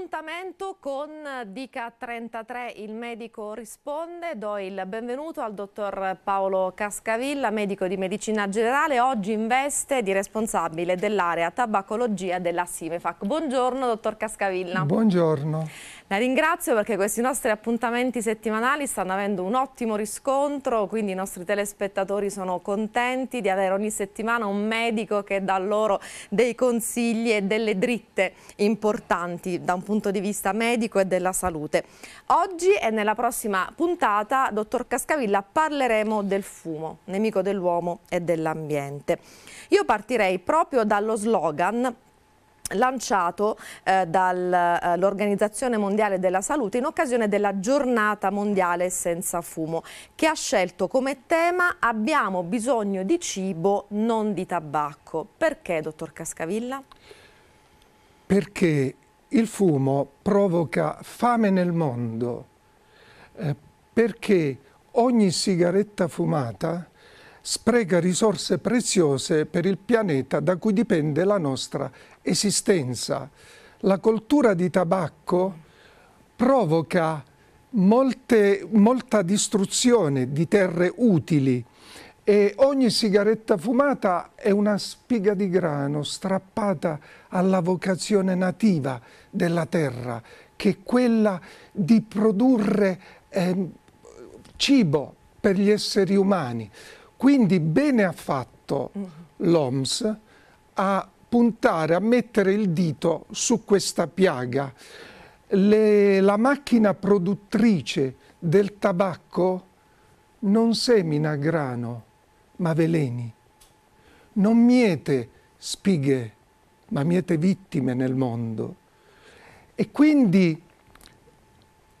Appuntamento con Dica 33, il medico risponde, do il benvenuto al dottor Paolo Cascavilla, medico di medicina generale, oggi in veste di responsabile dell'area tabacologia della Simefac. Buongiorno dottor Cascavilla. Buongiorno. La ringrazio perché questi nostri appuntamenti settimanali stanno avendo un ottimo riscontro, quindi i nostri telespettatori sono contenti di avere ogni settimana un medico che dà loro dei consigli e delle dritte importanti da un punto di vista punto di vista medico e della salute. Oggi e nella prossima puntata, dottor Cascavilla, parleremo del fumo, nemico dell'uomo e dell'ambiente. Io partirei proprio dallo slogan lanciato eh, dall'Organizzazione eh, Mondiale della Salute in occasione della giornata mondiale senza fumo, che ha scelto come tema abbiamo bisogno di cibo, non di tabacco. Perché, dottor Cascavilla? Perché il fumo provoca fame nel mondo eh, perché ogni sigaretta fumata spreca risorse preziose per il pianeta da cui dipende la nostra esistenza. La coltura di tabacco provoca molte, molta distruzione di terre utili, e ogni sigaretta fumata è una spiga di grano strappata alla vocazione nativa della terra, che è quella di produrre eh, cibo per gli esseri umani. Quindi bene ha fatto mm-hmm. l'OMS a puntare, a mettere il dito su questa piaga. Le, la macchina produttrice del tabacco non semina grano, ma veleni. Non miete spighe, ma miete vittime nel mondo. E quindi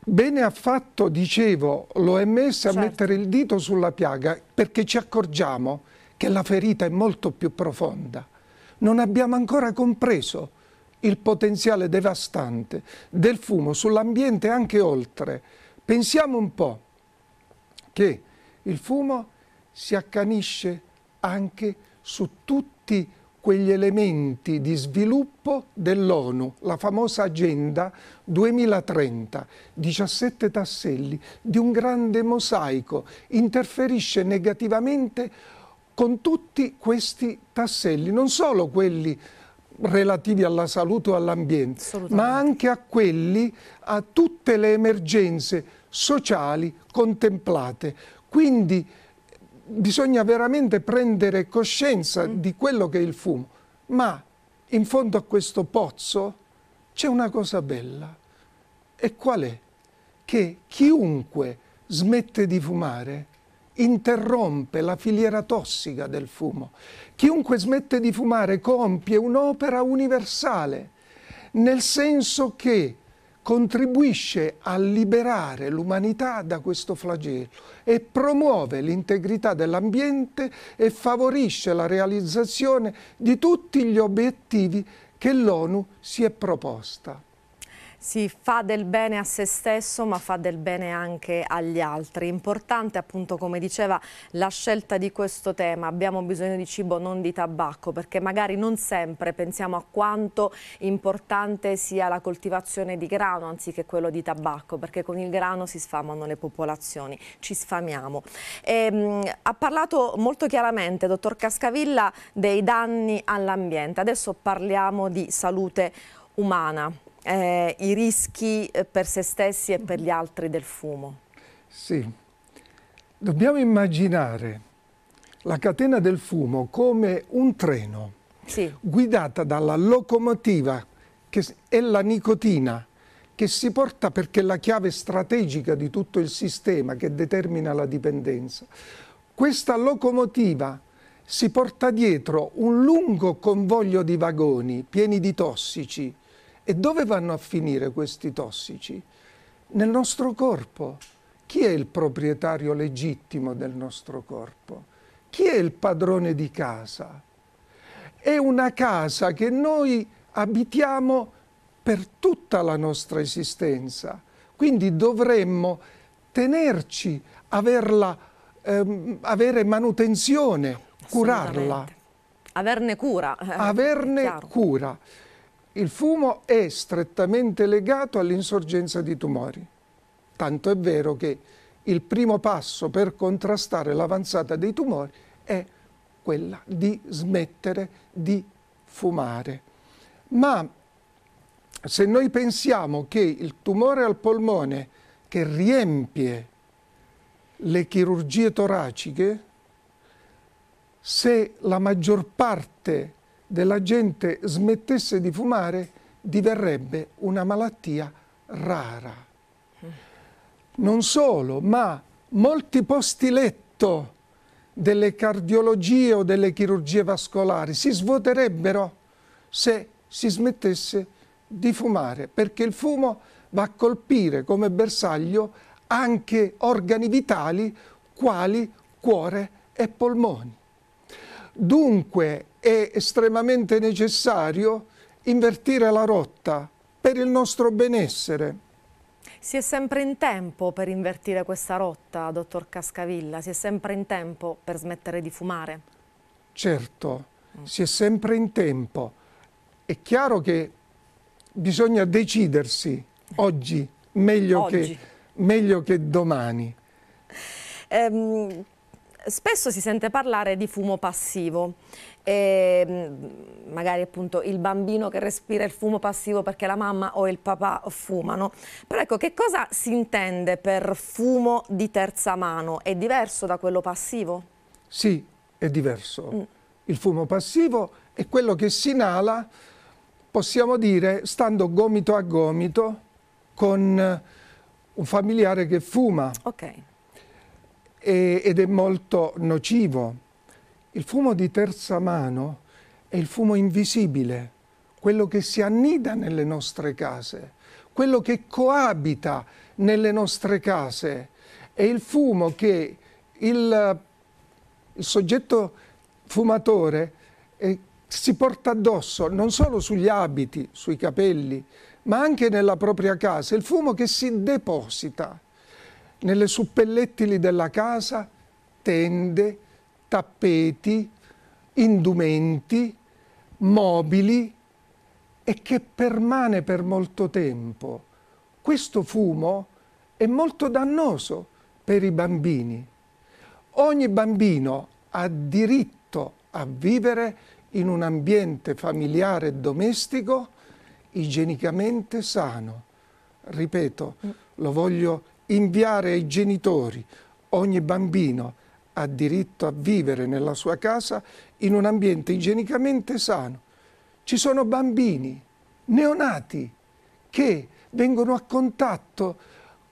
bene ha fatto, dicevo, l'OMS a certo. mettere il dito sulla piaga perché ci accorgiamo che la ferita è molto più profonda. Non abbiamo ancora compreso il potenziale devastante del fumo sull'ambiente e anche oltre. Pensiamo un po' che il fumo si accanisce anche su tutti quegli elementi di sviluppo dell'ONU, la famosa Agenda 2030, 17 tasselli di un grande mosaico, interferisce negativamente con tutti questi tasselli, non solo quelli relativi alla salute o all'ambiente, ma anche a quelli, a tutte le emergenze sociali contemplate. Quindi bisogna veramente prendere coscienza mm. di quello che è il fumo. Ma in fondo a questo pozzo c'è una cosa bella. E qual è? Che chiunque smette di fumare interrompe la filiera tossica del fumo. Chiunque smette di fumare compie un'opera universale, nel senso che contribuisce a liberare l'umanità da questo flagello e promuove l'integrità dell'ambiente e favorisce la realizzazione di tutti gli obiettivi che l'ONU si è proposta si fa del bene a se stesso ma fa del bene anche agli altri. Importante appunto come diceva la scelta di questo tema, abbiamo bisogno di cibo non di tabacco perché magari non sempre pensiamo a quanto importante sia la coltivazione di grano anziché quello di tabacco perché con il grano si sfamano le popolazioni, ci sfamiamo. E, ehm, mh, ha parlato molto chiaramente dottor Cascavilla dei danni all'ambiente, adesso parliamo di salute umana eh, i rischi eh, per se stessi e per gli altri del fumo? Sì, dobbiamo immaginare la catena del fumo come un treno sì. guidata dalla locomotiva che è la nicotina che si porta perché è la chiave strategica di tutto il sistema che determina la dipendenza. Questa locomotiva si porta dietro un lungo convoglio di vagoni pieni di tossici, e dove vanno a finire questi tossici? Nel nostro corpo. Chi è il proprietario legittimo del nostro corpo? Chi è il padrone di casa? È una casa che noi abitiamo per tutta la nostra esistenza. Quindi dovremmo tenerci, averla, ehm, avere manutenzione, curarla. Averne cura. Eh, Averne cura. Il fumo è strettamente legato all'insorgenza di tumori. Tanto è vero che il primo passo per contrastare l'avanzata dei tumori è quella di smettere di fumare. Ma se noi pensiamo che il tumore al polmone che riempie le chirurgie toraciche, se la maggior parte della gente smettesse di fumare diverrebbe una malattia rara. Non solo, ma molti posti letto delle cardiologie o delle chirurgie vascolari si svuoterebbero se si smettesse di fumare, perché il fumo va a colpire come bersaglio anche organi vitali quali cuore e polmoni. Dunque è estremamente necessario invertire la rotta per il nostro benessere. Si è sempre in tempo per invertire questa rotta, dottor Cascavilla? Si è sempre in tempo per smettere di fumare? Certo, mm. si è sempre in tempo. È chiaro che bisogna decidersi eh. oggi meglio, oggi. Che, meglio che domani. Ehm, Spesso si sente parlare di fumo passivo, e ehm, magari appunto il bambino che respira il fumo passivo perché la mamma o il papà fumano, però ecco che cosa si intende per fumo di terza mano? È diverso da quello passivo? Sì, è diverso. Mm. Il fumo passivo è quello che si inala, possiamo dire, stando gomito a gomito con un familiare che fuma. Okay e, ed è molto nocivo. Il fumo di terza mano è il fumo invisibile, quello che si annida nelle nostre case, quello che coabita nelle nostre case, è il fumo che il, il soggetto fumatore eh, si porta addosso non solo sugli abiti, sui capelli, ma anche nella propria casa, il fumo che si deposita nelle suppellettili della casa tende, tappeti, indumenti, mobili e che permane per molto tempo. Questo fumo è molto dannoso per i bambini. Ogni bambino ha diritto a vivere in un ambiente familiare e domestico igienicamente sano. Ripeto, mm. lo voglio inviare ai genitori ogni bambino ha diritto a vivere nella sua casa in un ambiente igienicamente sano. Ci sono bambini neonati che vengono a contatto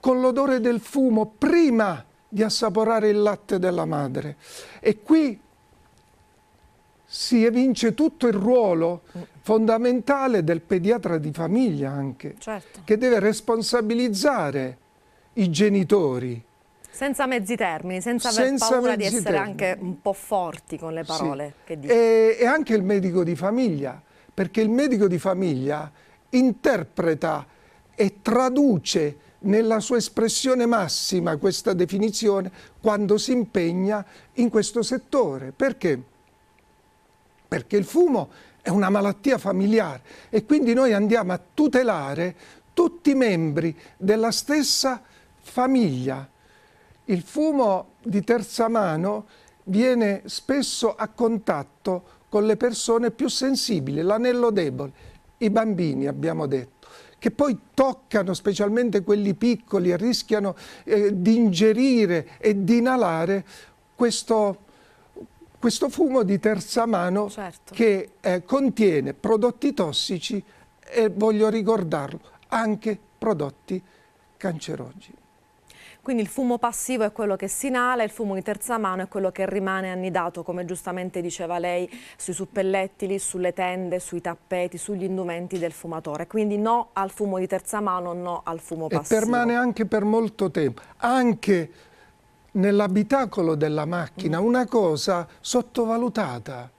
con l'odore del fumo prima di assaporare il latte della madre. E qui si evince tutto il ruolo fondamentale del pediatra di famiglia anche, certo. che deve responsabilizzare i genitori. Senza mezzi termini, senza, senza aver paura di essere termini. anche un po' forti con le parole sì. che dice. E, e anche il medico di famiglia, perché il medico di famiglia interpreta e traduce nella sua espressione massima questa definizione quando si impegna in questo settore. Perché? Perché il fumo è una malattia familiare e quindi noi andiamo a tutelare tutti i membri della stessa famiglia famiglia. Il fumo di terza mano viene spesso a contatto con le persone più sensibili, l'anello debole, i bambini abbiamo detto, che poi toccano specialmente quelli piccoli e rischiano eh, di ingerire e di inalare questo, questo fumo di terza mano certo. che eh, contiene prodotti tossici e voglio ricordarlo, anche prodotti cancerogeni. Quindi il fumo passivo è quello che si inala, il fumo di terza mano è quello che rimane annidato, come giustamente diceva lei, sui suppellettili, sulle tende, sui tappeti, sugli indumenti del fumatore. Quindi no al fumo di terza mano, no al fumo passivo. E permane anche per molto tempo, anche nell'abitacolo della macchina, una cosa sottovalutata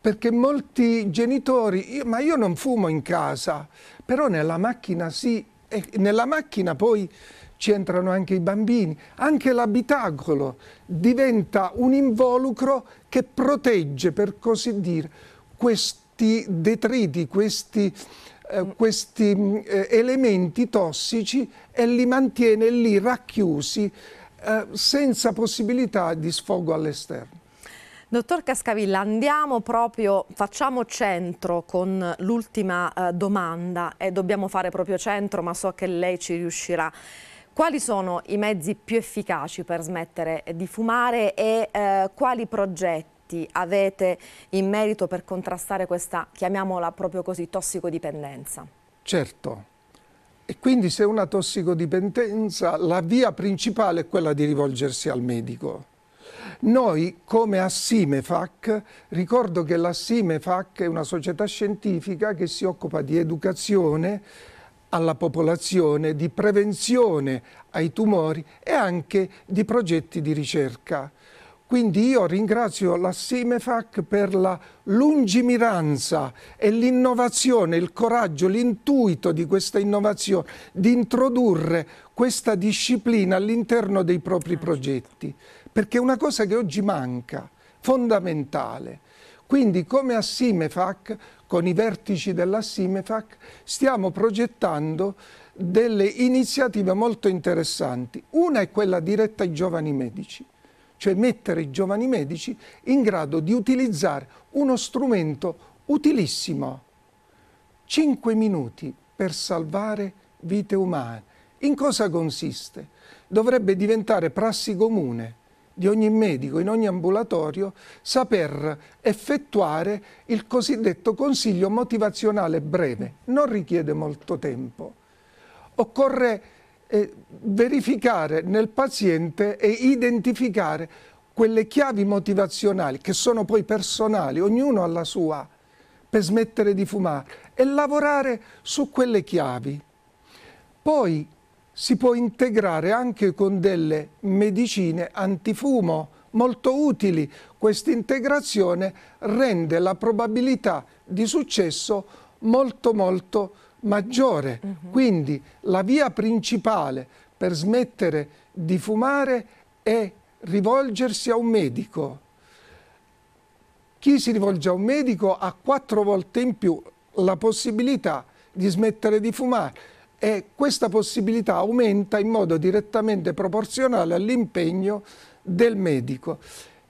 perché molti genitori, io, ma io non fumo in casa, però nella macchina sì, e nella macchina poi ci entrano anche i bambini, anche l'abitacolo diventa un involucro che protegge, per così dire, questi detriti, questi, eh, questi mm, eh, elementi tossici e li mantiene lì racchiusi eh, senza possibilità di sfogo all'esterno. Dottor Cascavilla, andiamo proprio, facciamo centro con l'ultima eh, domanda e dobbiamo fare proprio centro, ma so che lei ci riuscirà. Quali sono i mezzi più efficaci per smettere di fumare e eh, quali progetti avete in merito per contrastare questa, chiamiamola proprio così, tossicodipendenza? Certo. E quindi se una tossicodipendenza, la via principale è quella di rivolgersi al medico. Noi come Assimefac, ricordo che l'Assimefac è una società scientifica che si occupa di educazione alla popolazione di prevenzione ai tumori e anche di progetti di ricerca. Quindi io ringrazio la Simefac per la lungimiranza e l'innovazione, il coraggio, l'intuito di questa innovazione, di introdurre questa disciplina all'interno dei propri progetti, perché è una cosa che oggi manca, fondamentale. Quindi come a Simefac con i vertici della Simefac, stiamo progettando delle iniziative molto interessanti. Una è quella diretta ai giovani medici, cioè mettere i giovani medici in grado di utilizzare uno strumento utilissimo. Cinque minuti per salvare vite umane. In cosa consiste? Dovrebbe diventare prassi comune di ogni medico in ogni ambulatorio saper effettuare il cosiddetto consiglio motivazionale breve, non richiede molto tempo. Occorre eh, verificare nel paziente e identificare quelle chiavi motivazionali che sono poi personali, ognuno ha la sua, per smettere di fumare e lavorare su quelle chiavi. Poi si può integrare anche con delle medicine antifumo molto utili. Questa integrazione rende la probabilità di successo molto molto maggiore. Mhm. Quindi la via principale per smettere di fumare è rivolgersi a un medico. Chi si rivolge a un medico ha quattro volte in più la possibilità di smettere di fumare e questa possibilità aumenta in modo direttamente proporzionale all'impegno del medico.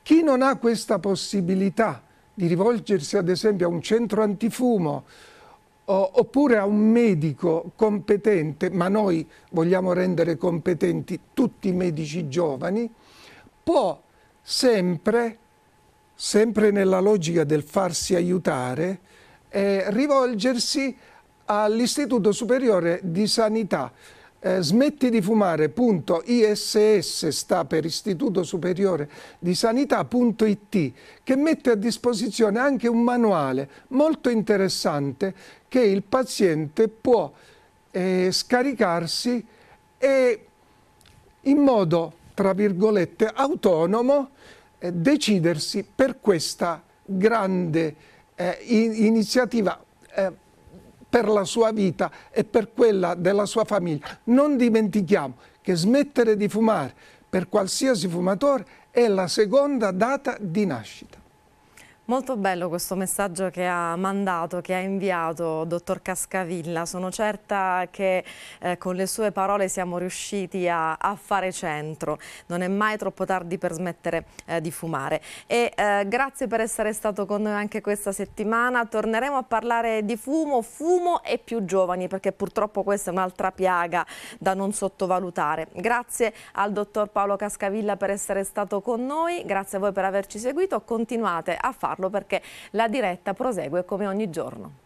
Chi non ha questa possibilità di rivolgersi ad esempio a un centro antifumo o, oppure a un medico competente, ma noi vogliamo rendere competenti tutti i medici giovani, può sempre, sempre nella logica del farsi aiutare, eh, rivolgersi a all'Istituto Superiore di Sanità. Eh, smetti di fumare, ISS sta per Istituto Superiore di Sanità, IT, che mette a disposizione anche un manuale molto interessante che il paziente può eh, scaricarsi e in modo tra virgolette autonomo eh, decidersi per questa grande eh, iniziativa eh, per la sua vita e per quella della sua famiglia. Non dimentichiamo che smettere di fumare per qualsiasi fumatore è la seconda data di nascita. Molto bello questo messaggio che ha mandato, che ha inviato dottor Cascavilla. Sono certa che eh, con le sue parole siamo riusciti a, a, fare centro. Non è mai troppo tardi per smettere eh, di fumare. E eh, grazie per essere stato con noi anche questa settimana. Torneremo a parlare di fumo, fumo e più giovani, perché purtroppo questa è un'altra piaga da non sottovalutare. Grazie al dottor Paolo Cascavilla per essere stato con noi. Grazie a voi per averci seguito. Continuate a farlo farlo perché la diretta prosegue come ogni giorno.